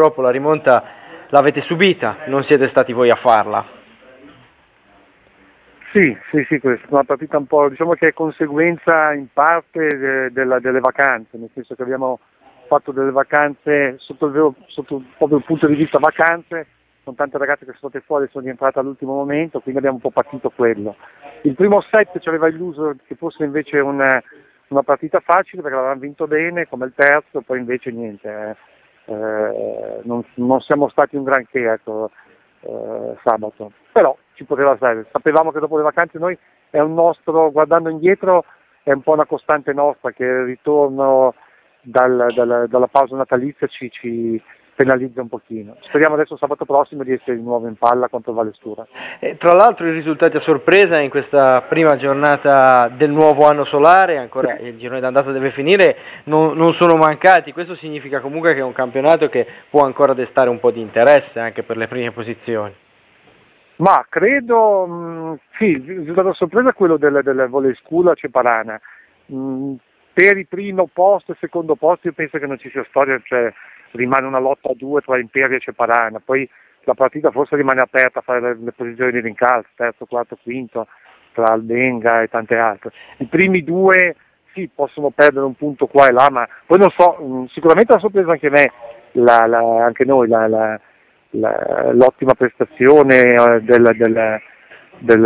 purtroppo la rimonta l'avete subita, non siete stati voi a farla. Sì, sì, sì, questa è una partita un po', diciamo che è conseguenza in parte de, della, delle vacanze, nel senso che abbiamo fatto delle vacanze sotto il, vero, sotto proprio punto di vista vacanze, con tante ragazze che sono state fuori e sono rientrate all'ultimo momento, quindi abbiamo un po' partito quello. Il primo set ci aveva illuso che fosse invece una, una partita facile perché l'avevamo vinto bene, come il terzo, poi invece niente. Eh eh, non, non, siamo stati un granché ecco, eh, sabato, però ci poteva stare, sapevamo che dopo le vacanze noi è un nostro, guardando indietro, è un po' una costante nostra che il ritorno dal, dal, dalla pausa natalizia ci, ci, penalizza un pochino. Speriamo adesso sabato prossimo di essere di nuovo in palla contro Valestura. E eh, tra l'altro i risultati a sorpresa in questa prima giornata del nuovo anno solare, ancora il girone d'andata deve finire, non, non, sono mancati, questo significa comunque che è un campionato che può ancora destare un po' di interesse anche per le prime posizioni. Ma credo, mm, sì, il risultato a sorpresa è quello del, del Volescula Ceparana. Mm, per il primo posto e secondo posto io penso che non ci sia storia, cioè rimane una lotta a due tra Imperia e Ceparana, poi la partita forse rimane aperta a fare le posizioni di rincalzo, terzo, quarto, quinto, tra Albenga e tante altre. I primi due sì, possono perdere un punto qua e là, ma poi non so, mm, sicuramente ha sorpreso anche me, la, la, anche noi, la, l'ottima prestazione eh, del, del, del,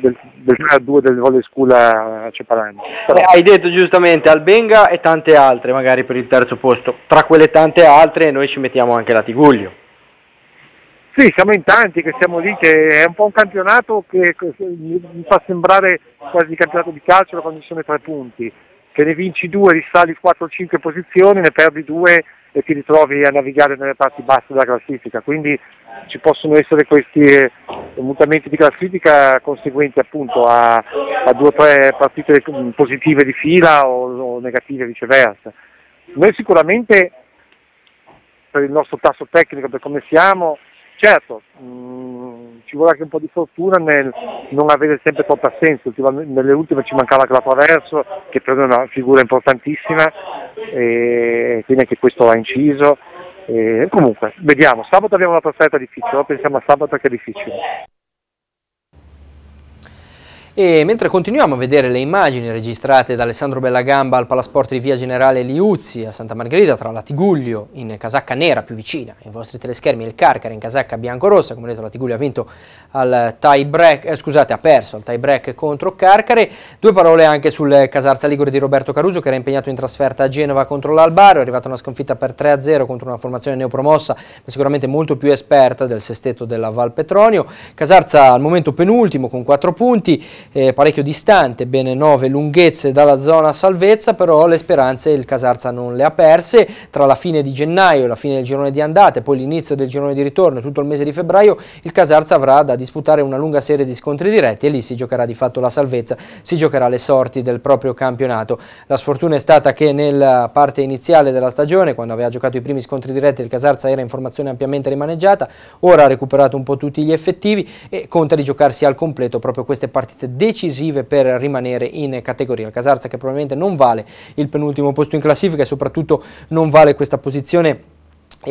del, del 3-2 del volley school a Ceparani. Però... Eh, hai detto giustamente Albenga e tante altre magari per il terzo posto, tra quelle tante altre noi ci mettiamo anche la Tiguglio. Sì, siamo in tanti che siamo lì, che è un po' un campionato che, mi fa sembrare quasi il campionato di calcio quando ci sono i tre punti, che ne vinci due, risali 4-5 posizioni, ne perdi due e ti ritrovi a navigare nelle parti basse della classifica, quindi ci possono essere questi, eh, eh, mutamenti di classifica conseguenti appunto a, a due o tre partite mm, positive di fila o, o negative viceversa. Noi sicuramente per il nostro tasso tecnico, per come siamo, certo, mh, mm, ci vuole anche un po' di fortuna nel non avere sempre troppo assenso, nelle ultime ci mancava Clapaverso che per noi è una figura importantissima e quindi anche questo ha inciso e comunque, vediamo, sabato abbiamo una trasferta difficile, pensiamo a sabato che è difficile. E mentre continuiamo a vedere le immagini registrate da Alessandro Bellagamba al Palasport di Via Generale Liuzzi a Santa Margherita tra Latiguglio in casacca nera più vicina ai vostri teleschermi e il Carcara in casacca bianco-rossa, come detto Latiguglio ha vinto al tie break, eh, scusate ha perso al tie break contro Carcare, due parole anche sul Casarza Ligure di Roberto Caruso che era impegnato in trasferta a Genova contro l'Albaro, è arrivata una sconfitta per 3-0 contro una formazione neopromossa ma sicuramente molto più esperta del sestetto della Val Petronio, Casarza al momento penultimo con 4 punti, eh, parecchio distante, bene 9 lunghezze dalla zona salvezza, però le speranze il Casarza non le ha perse, tra la fine di gennaio la fine del girone di andata e poi l'inizio del girone di ritorno e tutto il mese di febbraio il Casarza avrà da disputare una lunga serie di scontri diretti e lì si giocherà di fatto la salvezza, si giocherà le sorti del proprio campionato. La sfortuna è stata che nella parte iniziale della stagione, quando aveva giocato i primi scontri diretti, il Casarza era in formazione ampiamente rimaneggiata, ora ha recuperato un po' tutti gli effettivi e conta di giocarsi al completo proprio queste partite decisive per rimanere in categoria. Il Casarza che probabilmente non vale il penultimo posto in classifica e soprattutto non vale questa posizione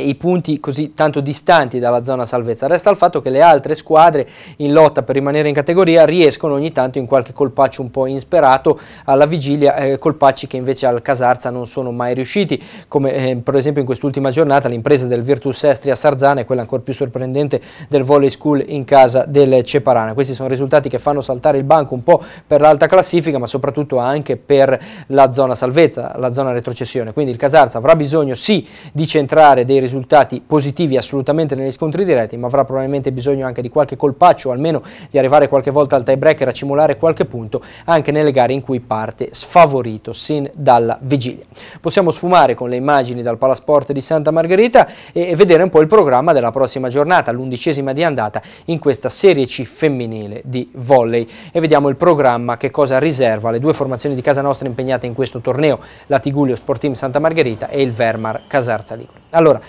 i punti così tanto distanti dalla zona salvezza. Resta il fatto che le altre squadre in lotta per rimanere in categoria riescono ogni tanto in qualche colpaccio un po' insperato alla vigilia, eh, colpacci che invece al Casarza non sono mai riusciti, come eh, per esempio in quest'ultima giornata l'impresa del Virtus Estria Sarzana e quella ancora più sorprendente del Volley School in casa del Ceparana. Questi sono risultati che fanno saltare il banco un po' per l'alta classifica ma soprattutto anche per la zona salvezza, la zona retrocessione. Quindi il Casarza avrà bisogno sì di centrare dei risultati risultati positivi assolutamente negli scontri diretti, ma avrà probabilmente bisogno anche di qualche colpaccio, o almeno di arrivare qualche volta al tie breaker a simulare qualche punto, anche nelle gare in cui parte sfavorito sin dalla vigilia. Possiamo sfumare con le immagini dal Palasport di Santa Margherita e vedere un po' il programma della prossima giornata, l'undicesima di andata in questa Serie C femminile di volley. E vediamo il programma che cosa riserva le due formazioni di casa nostra impegnate in questo torneo, la Tigullio Sport Santa Margherita e il Vermar Casarza Ligure. Allora,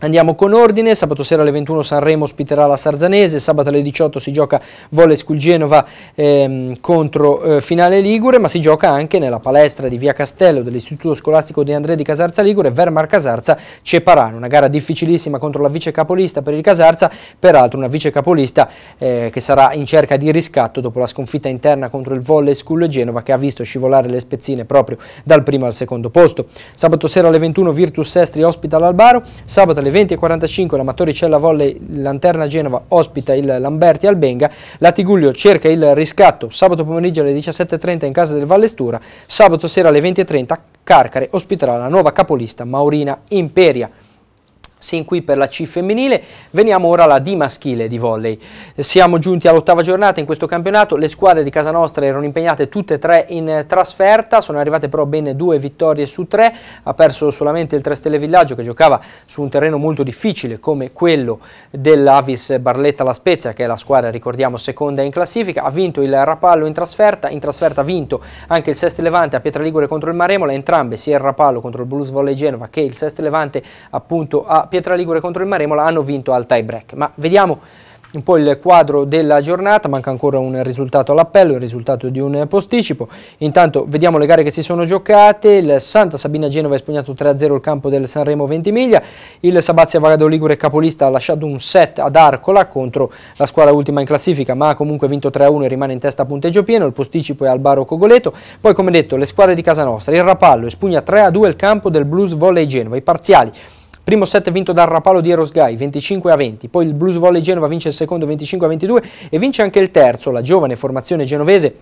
Andiamo con ordine, sabato sera alle 21 Sanremo ospiterà la Sarzanese, sabato alle 18 si gioca Volley School Genova ehm, contro eh, Finale Ligure, ma si gioca anche nella palestra di Via Castello dell'Istituto Scolastico di Andrea di Casarza Ligure, Vermar Casarza Ceparano, una gara difficilissima contro la vice capolista per il Casarza, peraltro una vice capolista eh, che sarà in cerca di riscatto dopo la sconfitta interna contro il Volley School Genova che ha visto scivolare le spezzine proprio dal primo al secondo posto. Sabato sera alle 21 Virtus Sestri ospita l'Albaro, sabato alle alle 20.45 la Matoricella Volley Lanterna Genova ospita il Lamberti Albenga, la Tiguglio cerca il riscatto sabato pomeriggio alle 17.30 in casa del Vallestura, sabato sera alle 20.30 Carcare ospiterà la nuova capolista Maurina Imperia. Sin qui per la C femminile, veniamo ora alla D maschile di volley. Siamo giunti all'ottava giornata in questo campionato, le squadre di casa nostra erano impegnate tutte e tre in trasferta, sono arrivate però ben due vittorie su tre, ha perso solamente il 3 Stelle Villaggio che giocava su un terreno molto difficile come quello dell'Avis Barletta La Spezia che è la squadra ricordiamo seconda in classifica, ha vinto il Rapallo in trasferta, in trasferta ha vinto anche il Seste Levante a Pietra Ligure contro il Maremola, entrambe sia il Rapallo contro il Blues Volley Genova che il Seste Levante appunto a la Pietra Ligure contro il Maremola hanno vinto al tie break. Ma vediamo un po' il quadro della giornata, manca ancora un risultato all'appello, il risultato di un posticipo. Intanto vediamo le gare che si sono giocate, il Santa Sabina Genova ha espugnato 3-0 il campo del Sanremo Ventimiglia, il Sabazia Vagado Ligure capolista ha lasciato un set ad Arcola contro la squadra ultima in classifica, ma ha comunque vinto 3-1 e rimane in testa a punteggio pieno, il posticipo è al Baro Cogoleto. Poi come detto le squadre di casa nostra, il Rapallo espugna 3-2 il campo del Blues Volley Genova, i parziali Primo set vinto dal Rapalo di Erosgai 25 a 20, poi il Blues Volley Genova vince il secondo 25 a 22 e vince anche il terzo, la giovane formazione genovese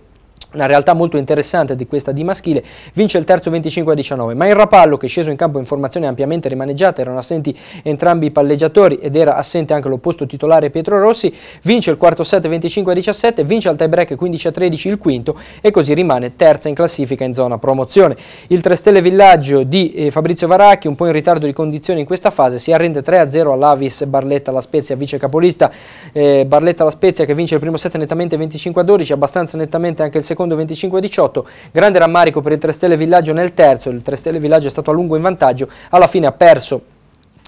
una realtà molto interessante di questa di maschile, vince il terzo 25 a 19, ma il Rapallo che è sceso in campo in formazione ampiamente rimaneggiata, erano assenti entrambi i palleggiatori ed era assente anche l'opposto titolare Pietro Rossi, vince il quarto set 25 a 17, vince al tie break 15 a 13 il quinto e così rimane terza in classifica in zona promozione. Il Trestelle Villaggio di eh, Fabrizio Varacchi, un po' in ritardo di condizioni in questa fase, si arrende 3 0 all'Avis Barletta La Spezia, vice capolista eh, Barletta La Spezia che vince il primo set nettamente 25 a 12, abbastanza nettamente anche il secondo secondo 25-18, grande rammarico per il 3 Stelle Villaggio nel terzo, il 3 Stelle Villaggio è stato a lungo in vantaggio, alla fine ha perso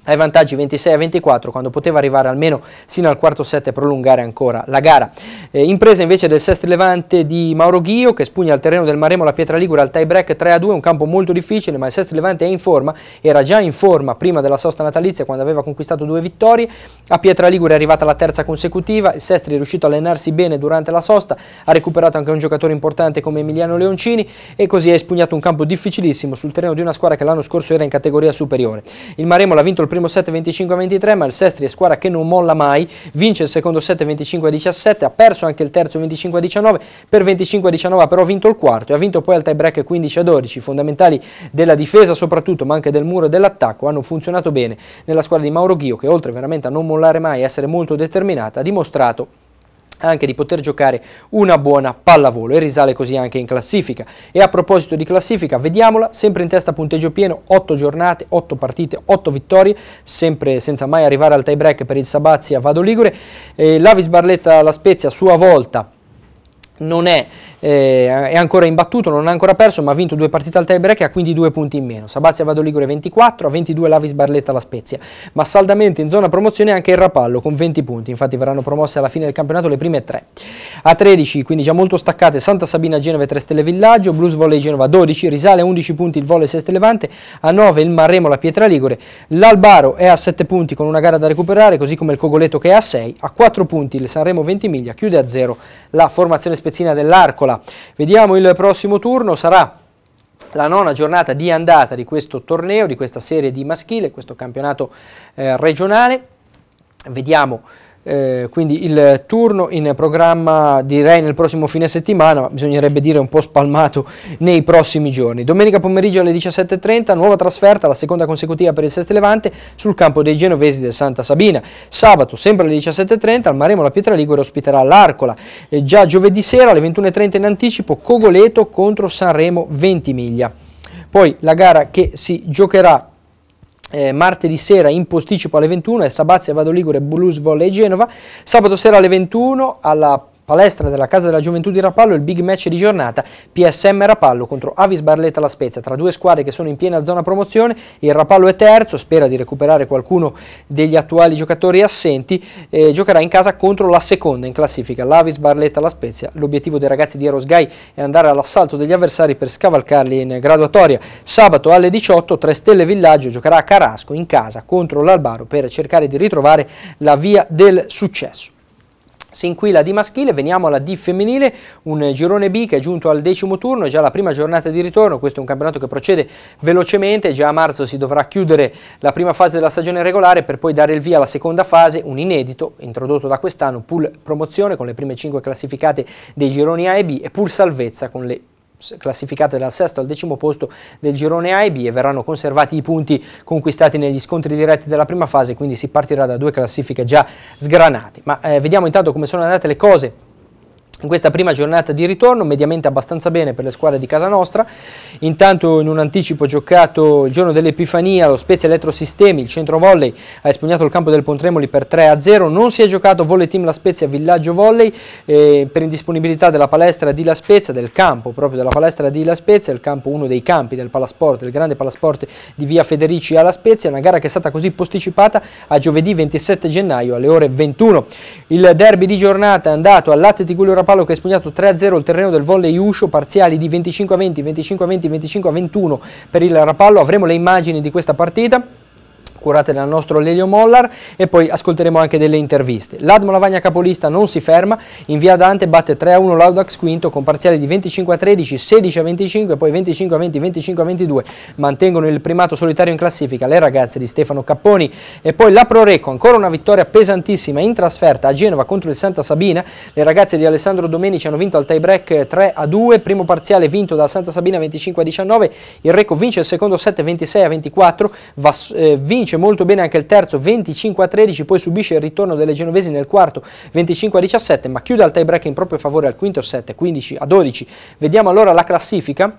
ai vantaggi 26 a 24 quando poteva arrivare almeno sino al quarto set e prolungare ancora la gara. Eh, impresa invece del sesto levante di Mauro Ghio che spugna al terreno del Maremo la Pietra Ligure al tie break 3 a 2, un campo molto difficile ma il sesto levante è in forma, era già in forma prima della sosta natalizia quando aveva conquistato due vittorie, a Pietra Ligure è arrivata la terza consecutiva, il Sestri è riuscito a allenarsi bene durante la sosta, ha recuperato anche un giocatore importante come Emiliano Leoncini e così ha espugnato un campo difficilissimo sul terreno di una squadra che l'anno scorso era in categoria superiore. Il Maremo l'ha vinto il primo primo set 25 23, ma il Sestri è squadra che non molla mai, vince il secondo set 25 17, ha perso anche il terzo 25 19, per 25 19 ha però vinto il quarto e ha vinto poi al tie break 15 a 12, fondamentali della difesa soprattutto, ma anche del muro e dell'attacco, hanno funzionato bene nella squadra di Mauro Ghio che oltre veramente a non mollare mai e essere molto determinata ha dimostrato anche di poter giocare una buona pallavolo e risale così anche in classifica. E a proposito di classifica, vediamola, sempre in testa punteggio pieno, 8 giornate, 8 partite, 8 vittorie, sempre senza mai arrivare al tie break per il Sabazia Vado Ligure. Eh, L'Avis Barletta La Spezia a sua volta non è eh, è ancora imbattuto, non ha ancora perso, ma ha vinto due partite al tiebreak e ha quindi due punti in meno. Sabazia Vado Ligure 24, a 22 Lavis Barletta la Spezia, ma saldamente in zona promozione anche il Rapallo con 20 punti, infatti verranno promosse alla fine del campionato le prime tre. A 13, quindi già molto staccate, Santa Sabina Genova e 3 Stelle Villaggio, Blues Volley Genova 12, risale a 11 punti il Volley 6 Stelle Levante, a 9 il Marremo la Pietra Ligure, l'Albaro è a 7 punti con una gara da recuperare, così come il Cogoletto che è a 6, a 4 punti il Sanremo Ventimiglia, chiude a 0 la formazione spezzina dell'Arco Eccola, vediamo il prossimo turno, sarà la nona giornata di andata di questo torneo, di questa serie di maschile, questo campionato eh, regionale. Vediamo eh, quindi il turno in programma direi nel prossimo fine settimana, ma bisognerebbe dire un po' spalmato nei prossimi giorni. Domenica pomeriggio alle 17.30, nuova trasferta, la seconda consecutiva per il Sesto Levante sul campo dei genovesi del Santa Sabina. Sabato, sempre alle 17.30, al Maremo la Pietra Ligure ospiterà l'Arcola. E eh, già giovedì sera alle 21.30 in anticipo Cogoleto contro Sanremo Ventimiglia. Poi la gara che si giocherà eh, martedì sera in posticipo alle 21 è Sabazia, Vado Ligure, Blues Volley Genova, sabato sera alle 21 alla palestra della Casa della Gioventù di Rapallo il big match di giornata PSM Rapallo contro Avis Barletta La Spezia tra due squadre che sono in piena zona promozione il Rapallo è terzo, spera di recuperare qualcuno degli attuali giocatori assenti eh, giocherà in casa contro la seconda in classifica l'Avis Barletta La Spezia l'obiettivo dei ragazzi di Erosgai è andare all'assalto degli avversari per scavalcarli in graduatoria sabato alle 18 Tre Stelle Villaggio giocherà a Carasco in casa contro l'Albaro per cercare di ritrovare la via del successo sin qui la D maschile, veniamo alla di femminile, un girone B che è giunto al decimo turno, è già la prima giornata di ritorno, questo è un campionato che procede velocemente, già a marzo si dovrà chiudere la prima fase della stagione regolare per poi dare il via alla seconda fase, un inedito introdotto da quest'anno, pool promozione con le prime 5 classificate dei gironi A e B e pool salvezza con le classificate dal sesto al decimo posto del girone A e B e verranno conservati i punti conquistati negli scontri diretti della prima fase, quindi si partirà da due classifiche già sgranate. Ma eh, vediamo intanto come sono andate le cose in questa prima giornata di ritorno, mediamente abbastanza bene per le squadre di casa nostra. Intanto in un anticipo giocato il giorno dell'Epifania, lo Spezia Elettrosistemi, il centro volley, ha espugnato il campo del Pontremoli per 3-0. Non si è giocato volley team La Spezia Villaggio Volley eh, per indisponibilità della palestra di La Spezia, del campo proprio della palestra di La Spezia, il campo uno dei campi del palasport, del grande palasport di via Federici a La Spezia, una gara che è stata così posticipata a giovedì 27 gennaio alle ore 21. Il derby di giornata è andato all'Atletico Rapporto Paolo che ha spugnato 3-0 il terreno del volley Uscio, parziali di 25-20, 25-20, 25-21 per il Rapallo, avremo le immagini di questa partita curate dal nostro Lelio Mollar e poi ascolteremo anche delle interviste. L'Admo Lavagna capolista non si ferma, in via Dante batte 3-1 l'Audax quinto con parziali di 25-13, 16-25, poi 25-20, 25-22. Mantengono il primato solitario in classifica le ragazze di Stefano Capponi e poi la Proreco, ancora una vittoria pesantissima in trasferta a Genova contro il Santa Sabina. Le ragazze di Alessandro Domenici hanno vinto al tie break 3-2, primo parziale vinto dal Santa Sabina 25-19, il Reco vince il secondo set 26-24, eh, vince vince molto bene anche il terzo 25 a 13, poi subisce il ritorno delle genovesi nel quarto 25 a 17, ma chiude al tie break in proprio favore al quinto 7, 15 a 12. Vediamo allora la classifica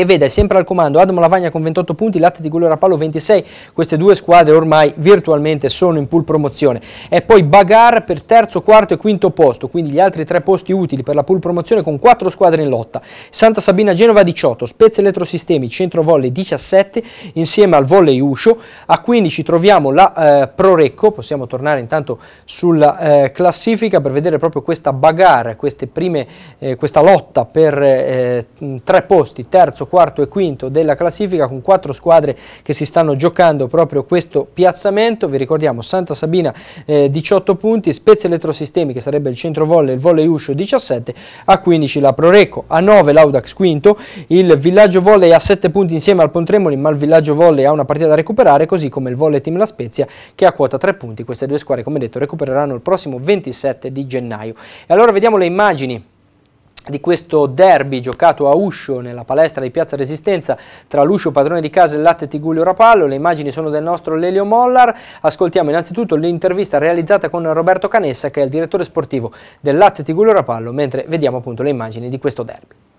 e vede sempre al comando Adamo Lavagna con 28 punti, Latte di Guglio Palo 26, queste due squadre ormai virtualmente sono in pool promozione. E poi Bagar per terzo, quarto e quinto posto, quindi gli altri tre posti utili per la pool promozione con quattro squadre in lotta. Santa Sabina Genova 18, Spezia Elettrosistemi Centro Volley 17, insieme al Volley Uscio. A 15 troviamo la eh, Prorecco, possiamo tornare intanto sulla eh, classifica per vedere proprio questa Bagar, prime, eh, questa lotta per eh, tre posti, terzo, quarto e quinto della classifica con quattro squadre che si stanno giocando proprio questo piazzamento. Vi ricordiamo Santa Sabina eh, 18 punti, Spezia Elettrosistemi che sarebbe il centro volle, il volley uscio 17, a 15 la Proreco, a 9 l'Audax quinto, il Villaggio Volley a 7 punti insieme al Pontremoli, ma il Villaggio Volley ha una partita da recuperare, così come il Volley Team La Spezia che ha quota 3 punti. Queste due squadre come detto recupereranno il prossimo 27 di gennaio. E allora vediamo le immagini di questo derby giocato a Uscio nella palestra di Piazza Resistenza tra l'Uscio padrone di casa e il latte Tigulio Rapallo, le immagini sono del nostro Lelio Mollar, ascoltiamo innanzitutto l'intervista realizzata con Roberto Canessa che è il direttore sportivo del latte Tigulio Rapallo mentre vediamo appunto le immagini di questo derby.